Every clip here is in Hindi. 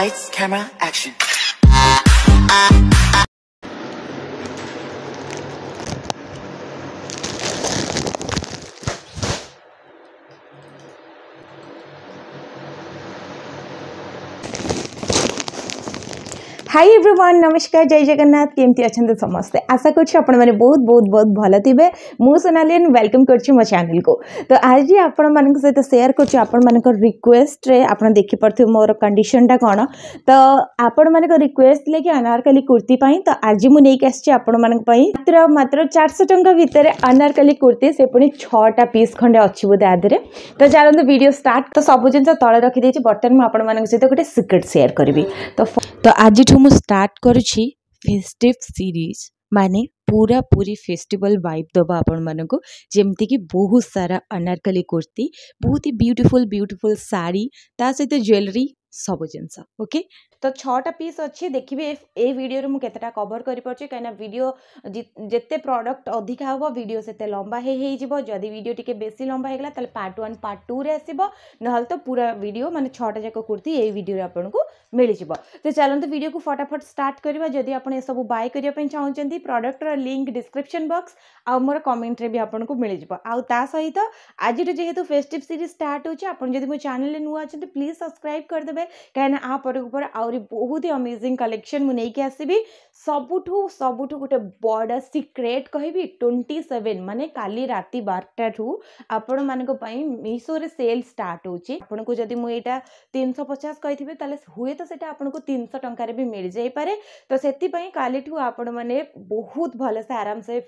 Lights, camera, action. Hi everyone नमस्कार जय जगन्नाथ केमती अच्छा समस्ते आशा करें बहुत बहुत बहुत भल थे मुझे वेलकम करो चेल को तो आज आपण सहित सेयार कर रिक्वेस्ट आप देखिपे मोर कंडीशन टा कौन तो आपण मानक रिक्वेस्ट लगे अनारकाली कुर्ती तो आज मुझे आपण मैं मात्र मात्र चार शौ टा भितर अनारकाली कुर्ती से पुणी छटा पीस खंडे अच्छी बोधे आधे तो चलते भिड स्टार्ट तो सब जिन तले तो रखी बर्तन मुझे गोटे सिक्रेट सेयार करी तो, तो आज स्टार्ट फेस्टिव सीरीज माने पूरा पूरी फेस्टिवल वाइब दब आपण मानक जमती बहुत सारा अनारकली कुर्ती बहुत ही ब्यूटीफुल ब्यूटीफुल साड़ी ता सहित ज्वेलरी सब जिनस ओके तो छटा पीस अच्छे देखिए ये भिडियो मुझा कभर करना भिड जिते प्रडक्ट अधिका हे भिड से लंबा होदी भिड टी बेस लंबा होगा तो पार्ट व्वान पार्ट टू आसो ना तो पूरा भिड मैंने छटा जाक कुर्ती यही भिडियो आपको मिल जाव तो चलते भिडियो को फटाफट स्टार्ट करवा जदि आप सब बाय करने चाहते प्रडक्टर लिंक डिस्क्रिप्सन बक्स आउ मोर कमेन्ट्रे भी आपको मिल जाव आ सहित आज जेहतु फेस्टिव सीरीज स्टार्ट होती मो चेल नुआ अच्छे प्लीज सब्सक्राइब करदे कहीं आप ଆହୁରି ବହୁତ ହି ଅମେଜିଂ କଲେକ୍ସନ୍ ମୁଁ ନେଇକି ଆସିବି ସବୁଠୁ ସବୁଠୁ ଗୋଟେ ବଡ଼ ସିକ୍ରେଟ୍ କହିବି ଟ୍ୱେଣ୍ଟି ସେଭେନ୍ ମାନେ କାଲି ରାତି ବାରଟାଠୁ ଆପଣମାନଙ୍କ ପାଇଁ ମିଶୋରେ ସେଲ୍ ଷ୍ଟାର୍ଟ ହେଉଛି ଆପଣଙ୍କୁ ଯଦି ମୁଁ ଏଇଟା ତିନିଶହ ପଚାଶ କହିଥିବି ତାହେଲେ ହୁଏତ ସେଇଟା ଆପଣଙ୍କୁ ତିନିଶହ ଟଙ୍କାରେ ବି ମିଳିଯାଇପାରେ ତ ସେଥିପାଇଁ କାଲିଠୁ ଆପଣମାନେ ବହୁତ ଭଲସେ ଆରାମସେ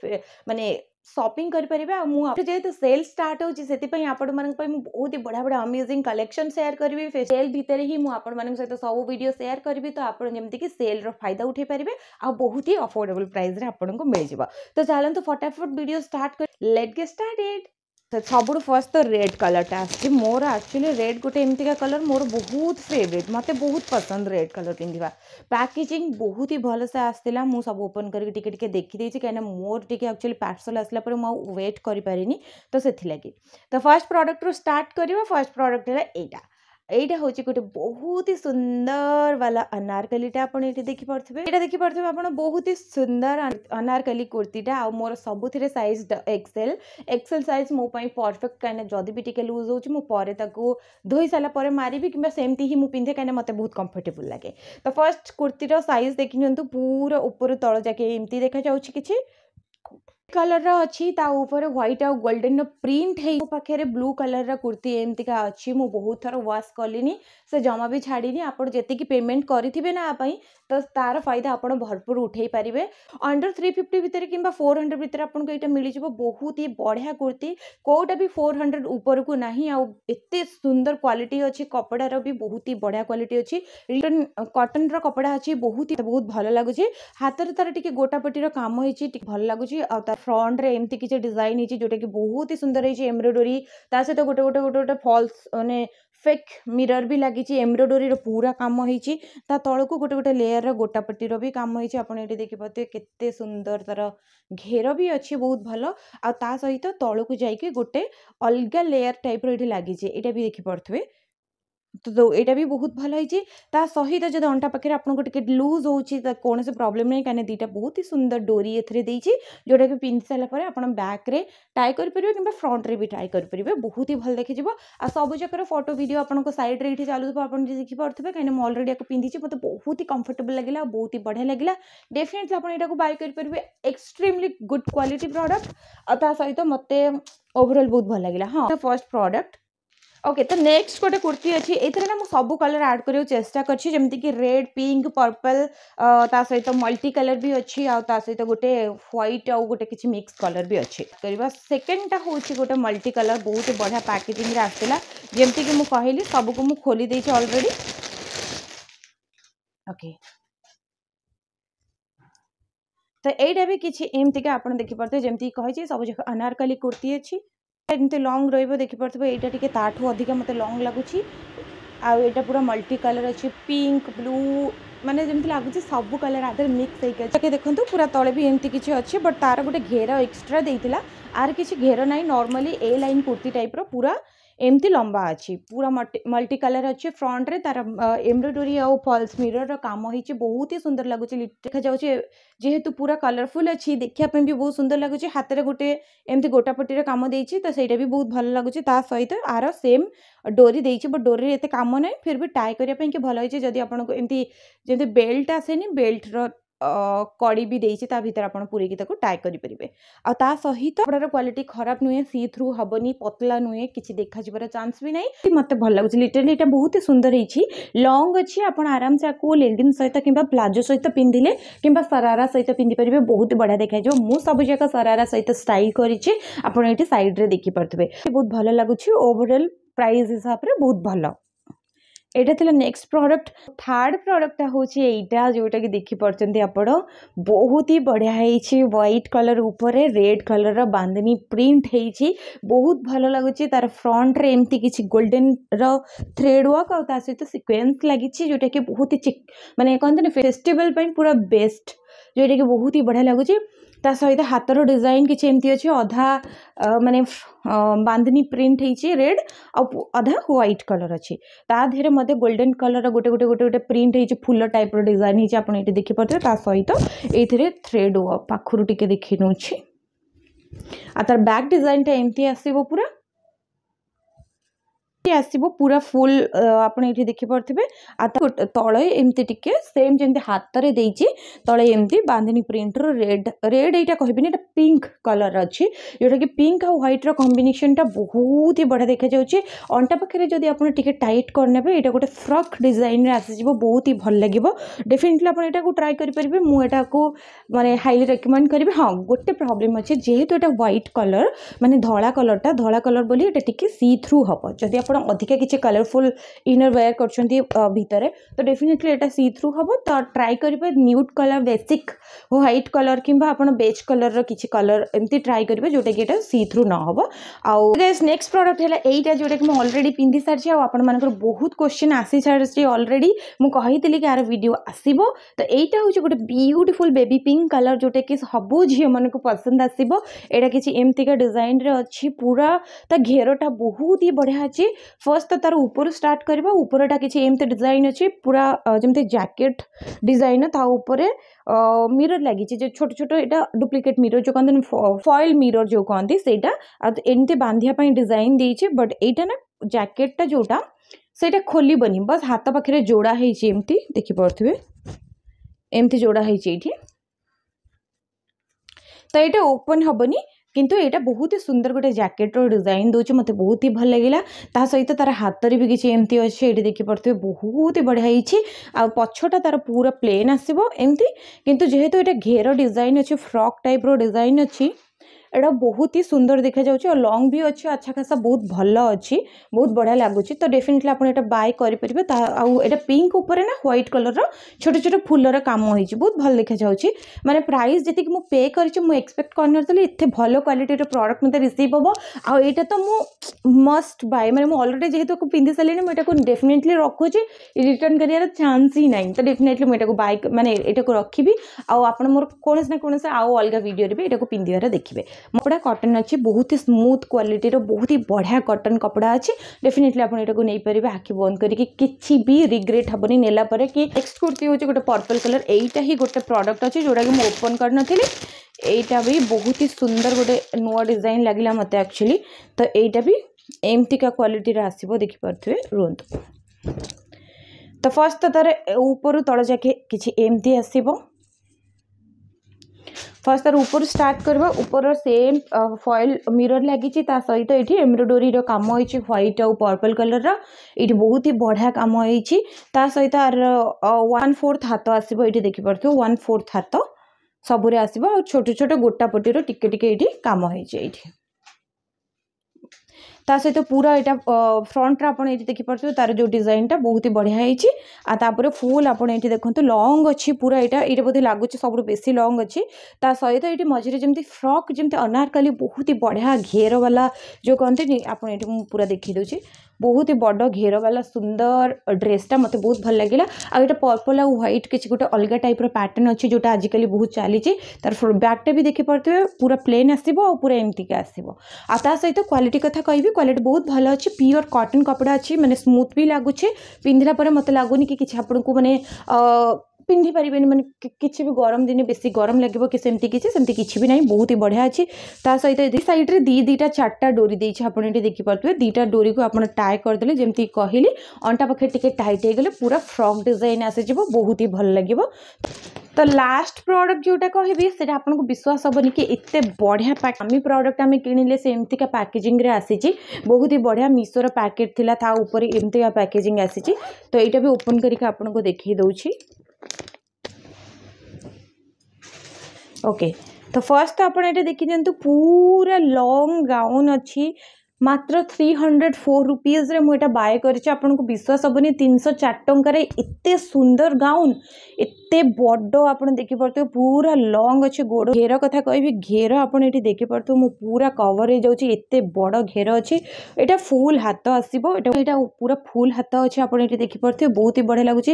ମାନେ ସପିଂ କରିପାରିବେ ଆଉ ମୁଁ ଯେହେତୁ ସେଲ୍ ଷ୍ଟାର୍ଟ ହେଉଛି ସେଥିପାଇଁ ଆପଣମାନଙ୍କ ପାଇଁ ମୁଁ ବହୁତ ହି ବଢ଼ିଆ ବଢ଼ିଆ ଅମେଜିଂ କଲେକ୍ସନ୍ ସେୟାର କରିବି ସେଲ୍ ଭିତରେ ହିଁ ମୁଁ ଆପଣମାନଙ୍କ ସହିତ ସବୁ ଭିଡ଼ିଓ ସେୟାର କରିବି ତ ଆପଣ ଯେମିତିକି ସେଲ୍ର ଫାଇଦା ଉଠାଇ ପାରିବେ ଆଉ ବହୁତ ହି ଅଫୋର୍ଡେବଲ୍ ପ୍ରାଇସ୍ରେ ଆପଣଙ୍କୁ ମିଳିଯିବ ତ ଚାଲନ୍ତୁ ଫଟାଫଟ ଭିଡ଼ିଓ ଷ୍ଟାର୍ଟ କରି ଲେଟ୍ ଗେଟ୍ ଷ୍ଟାର୍ଟେଡ୍ ସବୁଠୁ ଫାର୍ଷ୍ଟ ତ ରେଡ୍ କଲର୍ଟା ଆସିଛି ମୋର ଆକ୍ଚୁଆଲି ରେଡ୍ ଗୋଟେ ଏମିତିକା କଲର୍ ମୋର ବହୁତ ଫେଭରେଟ୍ ମୋତେ ବହୁତ ପସନ୍ଦ ରେଡ୍ କଲର୍ ପିନ୍ଧିବା ପ୍ୟାକେଜିଂ ବହୁତ ହି ଭଲସେ ଆସିଥିଲା ମୁଁ ସବୁ ଓପନ୍ କରିକି ଟିକେ ଟିକେ ଦେଖିଦେଇଛି କାହିଁକିନା ମୋର ଟିକେ ଆକ୍ଚୁଆଲି ପାର୍ସଲ୍ ଆସିଲା ପରେ ମୁଁ ଆଉ ୱେଟ୍ କରିପାରିନି ତ ସେଥିଲାଗି ତ ଫାର୍ଷ୍ଟ ପ୍ରଡ଼କ୍ଟରୁ ଷ୍ଟାର୍ଟ କରିବା ଫାର୍ଷ୍ଟ ପ୍ରଡ଼କ୍ଟ ହେଲା ଏଇଟା এইটা হচ্ছে গোটে বহুত সুন্দর বালা অনারকলিটা আপনার এটি পড়ে এটা দেখি পড়ে আপনার বহুত সুন্দর অনারকলি কুর্তিটা আর মোর সবুথে সাইজ এক্সেল এক্সেল সাইজ মো পরফেক্ট কেন যদি বি টিকি লুজ হোচি মু পরে তাকে ধোই সারা পরে মারিবি কিংবা সেমতি হি মু পিঁধে কেন মতো বহুত কমফর্টেবল লাগে তো ফার্স্ট কুর্তির সাইজ দেখি নিউ পুরো উপর তল যাকে এমতি দেখা যাচ্ছে কিছু કલર રા અછી તા ઉપર વ્હાઈટ આઉ ગોલ્ડન નો પ્રિન્ટ હે પખરે બ્લુ કલર રા કુર્તી એમ ટીકા અછી મુ બહુત થર વોશ કરલીની સે જમા ભી છાડીની આપણ જેતે કી પેમેન્ટ કરી થિબે ના આપઈ તો તાર ફાયદા આપણ ભરપૂર ઉઠઈ પારીબે અન્ડર 350 ભીતરે કીম্বা 400 ભીતરે આપણકો એટા મિલજીબો બહુત હી બઢિયા કુર્તી કોટા ભી 400 ઉપર કો નહીં આઉ ઇતે સુંદર ક્વોલિટી અછી કપડા ર ભી બહુત હી બઢિયા ક્વોલિટી અછી રીટન કોટન ર કપડા અછી બહુત હી બહુત ભલ લાગુ છી હાથ ર તર ટીકે ગોટાપટી ર કામ હોઈ છી ટીક ભલ લાગુ છી ઓર फ्रंट रे एमती किसी डिजाइन होती बहुत ही सुंदर होती एम्ब्रोडोरी सहित गोटे गोटे गोटे गोटे फल्स मैंने फेक मिरर भी लगी एम्ब्रोडोरी पूरा कम हो को गोटे गोटे लेयर रोटापटी भी कम हो देखिपे के सुंदर तर घेर भी अच्छे बहुत भल आ सहित तलू को जाके गोटे अलग लेयर टाइप रही ये भी देखिपे তো এইটা ବି ବହୁତ ଭଲ ହେଇଛି ତା ସହିତ ଯଦି ଅଣ୍ଟା ପାଖରେ ଆପଣଙ୍କୁ ଟିକେ ଲୁଜ୍ ହେଉଛି କୌଣସି ପ୍ରୋବ୍ଲେମ୍ ନାହିଁ କାହିଁକିନା ଦୁଇଟା ବହୁତ ହି ସୁନ୍ଦର ଡୋରି ଏଥିରେ ଦେଇଛି ଯେଉଁଟାକି ପିନ୍ଧି ସାରିଲା ପରେ ଆପଣ ବ୍ୟାକ୍ରେ ଟ୍ରାଏ କରିପାରିବେ କିମ୍ବା ଫ୍ରଣ୍ଟରେ ବି ଟ୍ରାଏ କରିପାରିବେ ବହୁତ ହି ଭଲ ଦେଖାଯିବ ଆଉ ସବୁ ଯାକର ଫଟୋ ଭିଡ଼ିଓ ଆପଣଙ୍କ ସାଇଡ଼୍ରେ ଏଇଠି ଚାଲୁଥିବ ଆପଣ ଯଦି ଦେଖିପାରୁଥିବେ କାହିଁକିନା ମୁଁ ଅଲରେଡ଼ି ୟାକୁ ପିନ୍ଧିଛି ମୋତେ ବହୁତ ହି କମ୍ଫର୍ଟେବଲ୍ ଲାଗିଲା ଆଉ ବହୁତ ହି ବଢ଼ିଆ ଲାଗିଲା ଡେଫିନେଟଲି ଆପଣ ଏଇଟାକୁ ବାଇ କରିପାରିବେ ଏକ୍ସଟ୍ରିମଲି ଗୁଡ୍ କ୍ୱାଲିଟି ପ୍ରଡ଼କ୍ଟ ଆଉ ତା ସହିତ ମୋତେ ଓଭରଅଲ୍ ବହୁତ ଭଲ ଲାଗିଲା ହଁ ଫାର୍ଷ୍ଟ ପ୍ରଡ଼କ୍ଟ ওকে ତ ନେକ୍ସଟ ଗୋଟେ କୁର୍ତ୍ତୀ ଅଛି ଏଇଥିରେ ନା ମୁଁ ସବୁ କଲର୍ ଆଡ଼୍ କରିବାକୁ ଚେଷ୍ଟା କରିଛି ଯେମିତିକି ରେଡ୍ ପିଙ୍କ ପର୍ପଲ୍ ତା ସହିତ ମଲ୍ଟି କଲର୍ ବି ଅଛି ଆଉ ତା ସହିତ ଗୋଟେ ହ୍ୱାଇଟ୍ ଆଉ ଗୋଟେ କିଛି ମିକ୍ସ କଲର୍ ବି ଅଛି କରିବା ସେକେଣ୍ଡଟା ହେଉଛି ଗୋଟେ ମଲ୍ଟି କଲର୍ ବହୁତ ବଢ଼ିଆ ପ୍ୟାକେଜିଂରେ ଆସିଥିଲା ଯେମିତିକି ମୁଁ କହିଲି ସବୁକୁ ମୁଁ ଖୋଲି ଦେଇଛି ଅଲରେଡ଼ି ଓକେ ତ ଏଇଟା ବି କିଛି ଏମିତିକା ଆପଣ ଦେଖିପାରୁଥିବେ ଯେମିତିକି କହିଛି ସବୁଯାକ ଅନାରକଲି କୁର୍ତ୍ତୀ ଅଛି ଏମିତି ଲଙ୍ଗ୍ ରହିବ ଦେଖିପାରୁଥିବ ଏଇଟା ଟିକେ ତାଠୁ ଅଧିକା ମୋତେ ଲଙ୍ଗ୍ ଲାଗୁଛି ଆଉ ଏଇଟା ପୁରା ମଲ୍ଟି କଲର୍ ଅଛି ପିଙ୍କ ବ୍ଲୁ ମାନେ ଯେମିତି ଲାଗୁଛି ସବୁ କଲର୍ ଆଧାରେ ମିକ୍ସ ହେଇକି ଅଛି ଟିକେ ଦେଖନ୍ତୁ ପୁରା ତଳେ ବି ଏମିତି କିଛି ଅଛି ବଟ୍ ତା'ର ଗୋଟେ ଘେର ଏକ୍ସଟ୍ରା ଦେଇଥିଲା ଆର କିଛି ଘେର ନାହିଁ ନର୍ମାଲି ଏ ଲାଇନ୍ କୁର୍ତ୍ତି ଟାଇପ୍ର ପୁରା ଏମିତି ଲମ୍ବା ଅଛି ପୁରା ମଲ୍ଟି କଲର୍ ଅଛି ଫ୍ରଣ୍ଟରେ ତା'ର ଏମ୍ବ୍ରୋଡୋରୀ ଆଉ ଫଲ୍ସ ମିରର୍ର କାମ ହେଇଛି ବହୁତ ହି ସୁନ୍ଦର ଲାଗୁଛି ଦେଖାଯାଉଛି ଯେହେତୁ ପୁରା କଲର୍ଫୁଲ୍ ଅଛି ଦେଖିବା ପାଇଁ ବି ବହୁତ ସୁନ୍ଦର ଲାଗୁଛି ହାତରେ ଗୋଟେ ଏମିତି ଗୋଟାପଟିର କାମ ଦେଇଛି ତ ସେଇଟା ବି ବହୁତ ଭଲ ଲାଗୁଛି ତା ସହିତ ଆର ସେମ୍ ଡୋରି ଦେଇଛି ବଟ୍ ଡୋରିରେ ଏତେ କାମ ନାହିଁ ଫିର୍ ବି ଟାଏ କରିବା ପାଇଁ କି ଭଲ ହେଇଛି ଯଦି ଆପଣଙ୍କୁ ଏମିତି ଯେମିତି ବେଲ୍ଟ ଆସେନି ବେଲ୍ଟର କଡ଼ି ବି ଦେଇଛି ତା ଭିତରେ ଆପଣ ପୁରେଇକି ତାକୁ ଟାଏ କରିପାରିବେ ଆଉ ତା ସହିତ କପଡ଼ାର କ୍ୱାଲିଟି ଖରାପ ନୁହେଁ ସି ଥ୍ରୁ ହେବନି ପତଲା ନୁହେଁ କିଛି ଦେଖାଯିବାର ଚାନ୍ସ ବି ନାହିଁ ମୋତେ ଭଲ ଲାଗୁଛି ଲିଟେଲି ଏଇଟା ବହୁତ ସୁନ୍ଦର ହେଇଛି ଲଙ୍ଗ ଅଛି ଆପଣ ଆରାମସେ ଆକୁ ଲେଗିନ୍ ସହିତ କିମ୍ବା ପ୍ଲାଜୋ ସହିତ ପିନ୍ଧିଲେ କିମ୍ବା ସରାରା ସହିତ ପିନ୍ଧିପାରିବେ ବହୁତ ବଢ଼ିଆ ଦେଖାଯିବ ମୁଁ ସବୁଯାକ ସରାରା ସହିତ ଷ୍ଟାଇଲ୍ କରିଛି ଆପଣ ଏଇଠି ସାଇଡ଼୍ରେ ଦେଖିପାରୁଥିବେ ବହୁତ ଭଲ ଲାଗୁଛି ଓଭରଅଲ୍ ପ୍ରାଇସ୍ ହିସାବରେ ବହୁତ ଭଲ ଏଇଟା ଥିଲା ନେକ୍ସଟ ପ୍ରଡ଼କ୍ଟ ଥାର୍ଡ଼ ପ୍ରଡ଼କ୍ଟଟା ହେଉଛି ଏଇଟା ଯେଉଁଟାକି ଦେଖିପାରୁଛନ୍ତି ଆପଣ ବହୁତ ହି ବଢ଼ିଆ ହେଇଛି ହ୍ୱାଇଟ୍ କଲର୍ ଉପରେ ରେଡ଼୍ କଲର୍ର ବାନ୍ଧନୀ ପ୍ରିଣ୍ଟ ହେଇଛି ବହୁତ ଭଲ ଲାଗୁଛି ତା'ର ଫ୍ରଣ୍ଟରେ ଏମିତି କିଛି ଗୋଲ୍ଡେନ୍ର ଥ୍ରେଡ଼୍ ୱାର୍କ ଆଉ ତା ସହିତ ସିକ୍ୱେନ୍ସ ଲାଗିଛି ଯେଉଁଟାକି ବହୁତ ହି ମାନେ କହନ୍ତିନି ଫେଷ୍ଟିଭାଲ୍ ପାଇଁ ପୁରା ବେଷ୍ଟ ଯେଉଁଟାକି ବହୁତ ହି ବଢ଼ିଆ ଲାଗୁଛି ତା ସହିତ ହାତର ଡିଜାଇନ୍ କିଛି ଏମିତି ଅଛି ଅଧା ମାନେ ବାନ୍ଧିନୀ ପ୍ରିଣ୍ଟ ହେଇଛି ରେଡ୍ ଆଉ ଅଧା ହ୍ୱାଇଟ୍ କଲର୍ ଅଛି ତା ଦେହରେ ମଧ୍ୟ ଗୋଲ୍ଡେନ୍ କଲର୍ର ଗୋଟେ ଗୋଟେ ଗୋଟେ ଗୋଟେ ପ୍ରିଣ୍ଟ ହେଇଛି ଫୁଲ ଟାଇପ୍ର ଡିଜାଇନ୍ ହେଇଛି ଆପଣ ଏଠି ଦେଖିପାରୁଥିବେ ତା ସହିତ ଏଇଥିରେ ଥ୍ରେଡ୍ ପାଖରୁ ଟିକେ ଦେଖି ନେଉଛି ଆଉ ତାର ବ୍ୟାକ୍ ଡିଜାଇନ୍ଟା ଏମିତି ଆସିବ ପୁରା ଆସିବ ପୁରା ଫୁଲ୍ ଆପଣ ଏଇଠି ଦେଖିପାରୁଥିବେ ଆଉ ତଳେ ଏମିତି ଟିକେ ସେମ୍ ଯେମିତି ହାତରେ ଦେଇଛି ତଳେ ଏମିତି ବାନ୍ଧିନୀ ପ୍ରିଣ୍ଟର ରେଡ୍ ରେଡ୍ ଏଇଟା କହିବିନି ଏଇଟା ପିଙ୍କ କଲର୍ ଅଛି ଯେଉଁଟାକି ପିଙ୍କ ଆଉ ହ୍ୱାଇଟ୍ର କମ୍ବିନେସନ୍ଟା ବହୁତ ହି ବଢ଼ିଆ ଦେଖାଯାଉଛି ଅଣ୍ଟା ପାଖରେ ଯଦି ଆପଣ ଟିକେ ଟାଇଟ୍ କରିନେବେ ଏଇଟା ଗୋଟେ ଫ୍ରକ୍ ଡିଜାଇନ୍ରେ ଆସିଯିବ ବହୁତ ହି ଭଲ ଲାଗିବ ଡେଫିନେଟଲି ଆପଣ ଏଇଟାକୁ ଟ୍ରାଏ କରିପାରିବେ ମୁଁ ଏଇଟାକୁ ମାନେ ହାଇଲି ରେକମେଣ୍ଡ କରିବି ହଁ ଗୋଟେ ପ୍ରୋବ୍ଲେମ୍ ଅଛି ଯେହେତୁ ଏଇଟା ହ୍ୱାଇଟ୍ କଲର୍ ମାନେ ଧଳା କଲର୍ଟା ଧଳା କଲର୍ ବୋଲି ଏଇଟା ଟିକେ ସି ଥ୍ରୁ ହେବ ଯଦି ଆପଣ ଅଧିକା କିଛି କଲରଫୁଲ୍ ଇନର୍ ୱେୟାର୍ କରୁଛନ୍ତି ଭିତରେ ତ ଡେଫିନେଟଲି ଏଇଟା ସି ଥ୍ରୁ ହେବ ତ ଟ୍ରାଏ କରିବେ ନ୍ୟୁଟ୍ କଲର୍ ବେସିକ୍ ହ୍ୱାଇଟ୍ କଲର୍ କିମ୍ବା ଆପଣ ବେଜ୍ କଲର୍ର କିଛି କଲର୍ ଏମିତି ଟ୍ରାଏ କରିବେ ଯେଉଁଟାକି ଏଇଟା ସି ଥ୍ରୁ ନ ହେବ ଆଉ ନେକ୍ସଟ ପ୍ରଡ଼କ୍ଟ ହେଲା ଏଇଟା ଯେଉଁଟାକି ମୁଁ ଅଲରେଡ଼ି ପିନ୍ଧି ସାରିଛି ଆଉ ଆପଣମାନଙ୍କର ବହୁତ କ୍ୱେଶ୍ଚିନ୍ ଆସି ସାରିଛି ଅଲରେଡ଼ି ମୁଁ କହିଥିଲି କି ଆର ଭିଡ଼ିଓ ଆସିବ ତ ଏଇଟା ହେଉଛି ଗୋଟେ ବିୟୁଟିଫୁଲ୍ ବେବି ପିଙ୍କ କଲର୍ ଯେଉଁଟାକି ସବୁ ଝିଅମାନଙ୍କୁ ପସନ୍ଦ ଆସିବ ଏଇଟା କିଛି ଏମିତିକା ଡିଜାଇନ୍ରେ ଅଛି ପୁରା ତା ଘେରଟା ବହୁତ ହି ବଢ଼ିଆ ଅଛି फर्स्ट तो तार ऊपर स्टार्ट करवा ऊपरटा किसी डिजाइन अच्छे पूरा जमी जैकेट डिजाइन तापर मिरर लगी छोट छोट यहाँ डुप्लिकेट मिरर जो कहते फॉल मिरर जो कहते सहीटा एमती बांधिया डिजाइन देचे बट यहाँ ना जैकेटा जोटा सेटा खोल बस हाथ पाखे जोड़ा होमती देख पारे एमती जोड़ा हो तो ये ओपन हेनी কিন্তু ଏଇଟା ବହୁତ ହି ସୁନ୍ଦର ଗୋଟେ ଜ୍ୟାକେଟ୍ର ଡିଜାଇନ୍ ଦେଉଛି ମୋତେ ବହୁତ ହି ଭଲ ଲାଗିଲା ତା ସହିତ ତା'ର ହାତରେ ବି କିଛି ଏମିତି ଅଛି ଏଇଠି ଦେଖିପାରୁଥିବେ ବହୁତ ହି ବଢ଼ିଆ ହେଇଛି ଆଉ ପଛଟା ତା'ର ପୁରା ପ୍ଲେନ୍ ଆସିବ ଏମିତି କିନ୍ତୁ ଯେହେତୁ ଏଇଟା ଘେର ଡିଜାଇନ୍ ଅଛି ଫ୍ରକ୍ ଟାଇପ୍ର ଡିଜାଇନ୍ ଅଛି এটা বহুত হি সুন্দর দেখা যাচ্ছে আর লং বি অছি আচ্ছা খাসা বহুত ভাল অছি বহুত বড়িয়া লাগুচি তো ডেফিনেটলি আপনার এটা বাই করে পারবে তা আউ এটা পিঙ্ক উপরে না হোয়াইট কলরর ছোট ছোট ফুলর কাম হয়েছে বহুত ভাল দেখা যাচ্ছে মানে প্রাইস যেত মু পে করেছি মু এক্সপেক্ট করে নলি এত ভাল কোয়ালিটির প্রডক্ট মতো রিসিভ হব আইটা তো মু মস্ট বাই মানে মু অলরেডি যেহেতু পিঁধি সারি মু এটা ডেফিনেটলি রখুছি রিটর্ন করার চান্স হি না তো ডেফিনেটলি মু এটা বাই মানে এটা রখিবি আপনার মোর কোণী না কোণী আউ অলগা ভিডিওরে বি এটা পিঁধিবার দেখবে কপড়া কটন ଅଛି ବହୁତ ହି ସ୍ମୁଥ୍ କ୍ୱାଲିଟିର ବହୁତ ହି ବଢ଼ିଆ କଟନ୍ କପଡ଼ା ଅଛି ଡେଫିନେଟଲି ଆପଣ ଏଟାକୁ ନେଇପାରିବେ ଆଖି ବନ୍ଦ କରିକି କିଛି ବି ରିଗ୍ରେଟ୍ ହେବନି ନେଲା ପରେ କି ନେକ୍ସଟ କୁର୍ତ୍ତି ହେଉଛି ଗୋଟେ ପର୍ପଲ୍ କଲର୍ ଏଇଟା ହିଁ ଗୋଟେ ପ୍ରଡ଼କ୍ଟ ଅଛି ଯେଉଁଟାକି ମୁଁ ଓପନ୍ କରିନଥିଲି ଏଇଟା ବି ବହୁତ ହି ସୁନ୍ଦର ଗୋଟେ ନୂଆ ଡିଜାଇନ୍ ଲାଗିଲା ମୋତେ ଆକ୍ଚୁଆଲି ତ ଏଇଟା ବି ଏମିତିକା କ୍ୱାଲିଟିର ଆସିବ ଦେଖିପାରୁଥିବେ ରୁହନ୍ତୁ ତ ଫାର୍ଷ୍ଟ ତ ତା'ର ଉପରୁ ତଳ ଯାକେ କିଛି ଏମିତି ଆସିବ ଫାର୍ଷ୍ଟ ତା'ର ଉପରୁ ଷ୍ଟାର୍ଟ କରିବା ଉପର ସେମ୍ ଫଏଲ୍ ମିରର୍ ଲାଗିଛି ତା ସହିତ ଏଠି ଏମ୍ବ୍ରୋଡ଼ୋରୀର କାମ ହେଇଛି ହ୍ୱାଇଟ୍ ଆଉ ପର୍ପଲ୍ କଲର୍ର ଏଇଠି ବହୁତ ହି ବଢ଼ିଆ କାମ ହେଇଛି ତା ସହିତ ଆର ୱାନ୍ ଫୋର୍ଥ ହାତ ଆସିବ ଏଇଠି ଦେଖିପାରୁଥିବ ୱାନ୍ ଫୋର୍ଥ ହାତ ସବୁରେ ଆସିବ ଆଉ ଛୋଟ ଛୋଟ ଗୋଟା ପଟିର ଟିକେ ଟିକେ ଏଇଠି କାମ ହେଇଛି ଏଇଠି ତା ସହିତ ପୁରା ଏଇଟା ଫ୍ରଣ୍ଟରେ ଆପଣ ଏଇଠି ଦେଖିପାରୁଥିବେ ତାର ଯେଉଁ ଡିଜାଇନଟା ବହୁତ ହି ବଢ଼ିଆ ହେଇଛି ଆଉ ତାପରେ ଫୁଲ୍ ଆପଣ ଏଇଠି ଦେଖନ୍ତୁ ଲଙ୍ଗ ଅଛି ପୁରା ଏଇଟା ଏଇଟା ବୋଧେ ଲାଗୁଛି ସବୁଠୁ ବେଶୀ ଲଙ୍ଗ ଅଛି ତା ସହିତ ଏଇଠି ମଝିରେ ଯେମିତି ଫ୍ରକ୍ ଯେମିତି ଅନାରକାଲି ବହୁତ ହି ବଢ଼ିଆ ଘେରବାଲା ଯେଉଁ କହନ୍ତିନି ଆପଣ ଏଇଠି ମୁଁ ପୁରା ଦେଖେଇ ଦେଉଛି ବହୁତ ହି ବଡ଼ ଘେରବାଲା ସୁନ୍ଦର ଡ୍ରେସ୍ଟା ମୋତେ ବହୁତ ଭଲ ଲାଗିଲା ଆଉ ଏଇଟା ପର୍ପଲ୍ ଆଉ ହ୍ୱାଇଟ୍ କିଛି ଗୋଟେ ଅଲଗା ଟାଇପ୍ର ପ୍ୟାଟର୍ନ ଅଛି ଯେଉଁଟା ଆଜିକାଲି ବହୁତ ଚାଲିଛି ତା'ର ବ୍ୟାଗ୍ଟା ବି ଦେଖିପାରୁଥିବେ ପୁରା ପ୍ଲେନ୍ ଆସିବ ଆଉ ପୁରା ଏମିତିକା ଆସିବ ଆଉ ତା ସହିତ କ୍ୱାଲିଟି କଥା କହିବି କ୍ୱାଲିଟି ବହୁତ ଭଲ ଅଛି ପିଓର୍ କଟନ୍ କପଡ଼ା ଅଛି ମାନେ ସ୍ମୁଥ୍ ବି ଲାଗୁଛି ପିନ୍ଧିଲା ପରେ ମୋତେ ଲାଗୁନି କି କିଛି ଆପଣଙ୍କୁ ମାନେ ପିନ୍ଧି ପାରିବେନି ମାନେ କିଛି ବି ଗରମ ଦିନେ ବେଶୀ ଗରମ ଲାଗିବ କି ସେମିତି କିଛି ସେମିତି କିଛି ବି ନାହିଁ ବହୁତ ହି ବଢ଼ିଆ ଅଛି ତା ସହିତ ଏଇ ସାଇଡ଼୍ରେ ଦୁଇ ଦୁଇଟା ଚାରିଟା ଡୋରି ଦେଇଛି ଆପଣ ଏଠି ଦେଖିପାରୁଥିବେ ଦୁଇଟା ଡୋରିକୁ ଆପଣ ଟାଏ କରିଦେଲେ ଯେମିତି କହିଲି ଅଣ୍ଟା ପାଖରେ ଟିକେ ଟାଇଟ୍ ହେଇଗଲେ ପୁରା ଫ୍ରକ୍ ଡିଜାଇନ୍ ଆସିଯିବ ବହୁତ ହି ଭଲ ଲାଗିବ ତ ଲାଷ୍ଟ ପ୍ରଡ଼କ୍ଟ ଯେଉଁଟା କହିବି ସେଇଟା ଆପଣଙ୍କୁ ବିଶ୍ୱାସ ହେବନି କି ଏତେ ବଢ଼ିଆ ଆମେ ପ୍ରଡ଼କ୍ଟ ଆମେ କିଣିଲେ ସେ ଏମିତିକା ପ୍ୟାକେଜିଂରେ ଆସିଛି ବହୁତ ହି ବଢ଼ିଆ ମିଶୋର ପ୍ୟାକେଟ୍ ଥିଲା ତା ଉପରେ ଏମିତିକା ପ୍ୟାକେଜିଂ ଆସିଛି ତ ଏଇଟା ବି ଓପନ୍ କରିକି ଆପଣଙ୍କୁ ଦେଖାଇ ଦେଉଛି ଓକେ ତ ଫାର୍ଷ୍ଟ ତ ଆପଣ ଏଇଟା ଦେଖିନିଅନ୍ତୁ ପୁରା ଲଙ୍ଗ୍ ଗାଉନ୍ ଅଛି ମାତ୍ର ଥ୍ରୀ ହଣ୍ଡ୍ରେଡ଼ ଫୋର୍ ରୁପିଜ୍ରେ ମୁଁ ଏଇଟା ବାଏ କରିଛି ଆପଣଙ୍କୁ ବିଶ୍ୱାସ ହେବନି ତିନିଶହ ଚାରି ଟଙ୍କାରେ ଏତେ ସୁନ୍ଦର ଗାଉନ୍ ଏତେ ବଡ଼ ଆପଣ ଦେଖିପାରୁଥିବେ ପୁରା ଲଙ୍ଗ ଅଛି ଗୋଡ଼ ଘେର କଥା କହିବି ଘେର ଆପଣ ଏଠି ଦେଖିପାରୁଥିବେ ମୁଁ ପୁରା କଭର ହେଇଯାଉଛି ଏତେ ବଡ଼ ଘେର ଅଛି ଏଇଟା ଫୁଲ୍ ହାତ ଆସିବ ଏଇଟା ଏଇଟା ପୁରା ଫୁଲ୍ ହାତ ଅଛି ଆପଣ ଏଠି ଦେଖିପାରୁଥିବେ ବହୁତ ହି ବଢ଼ିଆ ଲାଗୁଛି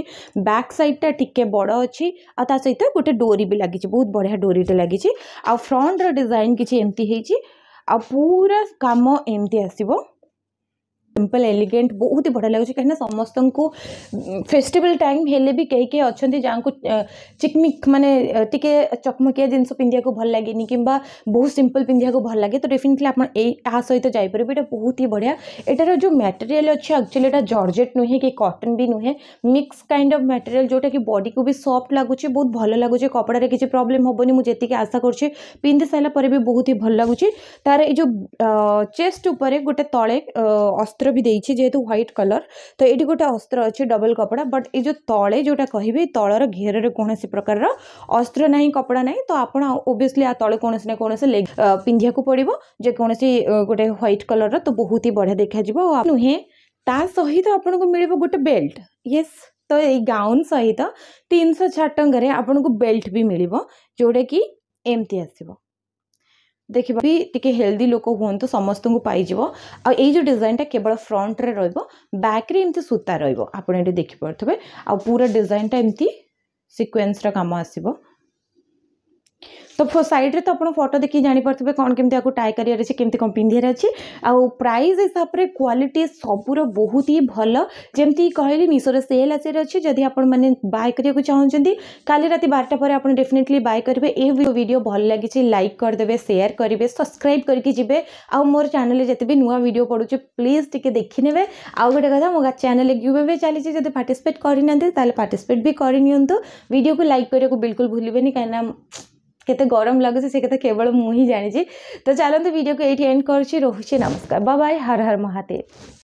ବ୍ୟାକ୍ ସାଇଡ଼୍ଟା ଟିକେ ବଡ଼ ଅଛି ଆଉ ତା ସହିତ ଗୋଟେ ଡୋରି ବି ଲାଗିଛି ବହୁତ ବଢ଼ିଆ ଡୋରିଟେ ଲାଗିଛି ଆଉ ଫ୍ରଣ୍ଟର ଡିଜାଇନ୍ କିଛି ଏମିତି ହେଇଛି ଆଉ ପୁରା କାମ ଏମିତି ଆସିବ सिंपल एलिगेंट बहुत ही बढ़िया लगुच्छे कहीं समस्त को फेस्टिवल टाइम हेले भी कई कई अच्छा जहाँ को चिकमिक मानने टी चकमकिया जिन पिंधिया को भल लगे कि बहुत सिंपल पिंधिया भल लगे तो डेफिनेटली आप सहित जापरि ये बहुत ही बढ़िया यटार जो मेटेरियाल अच्छे एक्चुअली यहाँ जर्जेट नुहे कि कटन भी नुहे मिक्स कैंड अफ मेटेरियाल जोटा कि बडी को भी सफ्ट लगुच्छे बहुत भल लगुच कपड़े किसी प्रोब्लेम हेनी मुझे जीत आशा करे सारा भी बहुत ही भल लगुच तार ये जो चेस्ट उपर गोटे तले अस्त्र দি দিছি যেতু হোয়াইট কালার তো এডি গটা অস্ত্র আছে ডাবল কাপড়া বাট ই যে তলে যেটা কইবে তলার ঘিরে কোনসি প্রকারর অস্ত্র নাই কাপড়া নাই তো আপন অবিয়াসলি আ তলে কোনসে কোনসে পিণ্ডিয়া কো পড়িবো যে কোনসি গটা হোয়াইট কালার তো বহুতই বড় দেখা দিব আপন হে তা সহিত আপনক মিলিবো গটা বেল্ট ইয়েস তো এই গাউন সহিত 306 টং করে আপনক বেল্ট ভি মিলিবো জোড়ে কি এমতি আসিবো ଦେଖିବା ବି ଟିକେ ହେଲ୍ଦି ଲୋକ ହୁଅନ୍ତୁ ସମସ୍ତଙ୍କୁ ପାଇଯିବ ଆଉ ଏଇ ଯେଉଁ ଡିଜାଇନ୍ଟା କେବଳ ଫ୍ରଣ୍ଟରେ ରହିବ ବ୍ୟାକ୍ରେ ଏମିତି ସୂତା ରହିବ ଆପଣ ଏଠି ଦେଖିପାରୁଥିବେ ଆଉ ପୁରା ଡିଜାଇନ୍ଟା ଏମିତି ସିକ୍ୱେନ୍ସର କାମ ଆସିବ তো সাইড্রে তো আপনার ফটো দেখি জাঁপারে কোণ কমিটি আপনি টাই করার আছে কমিটি কম পিঁধার আছে আইজ হিসাবে কোয়ালিটি সবুর বহুত হি ভাল যেমি কহিলি মিশোরে সেল আসিয়ার আছে যদি আপনার মানে বাই করা চাহুমান কালি রাতে বারটা পরে আপনার ডেফিনেটলি বাই করবে এই ভিডিও ভাল লাগিছে লাইক করেদেবে সেয়ার করবে সবসক্রাইব করি যাবে আোর চ্যানেলে যেতে বি নূয় ভিডিও পড়ুছে প্লিজ টিকি দেখি নেবে আউ গোটে কথা মো চ্যানেলে গিভওয়ে চালিছে যদি পার্টিসিপেট করে না তাহলে পার্টিসিপেট বি করে নিও ভিডিওকে লাইক করা বিলকুল ভুলবেনি কিনা କେତେ ଗରମ ଲାଗୁଛି ସେ କଥା କେବଳ ମୁଁ ହିଁ ଜାଣିଛି ତ ଚାଲନ୍ତୁ ଭିଡ଼ିଓକୁ ଏଇଠି ଏଣ୍ଡ କରୁଛି ରହୁଛି ନମସ୍କାର ବାଏ ହର ହର ମହାଦେବ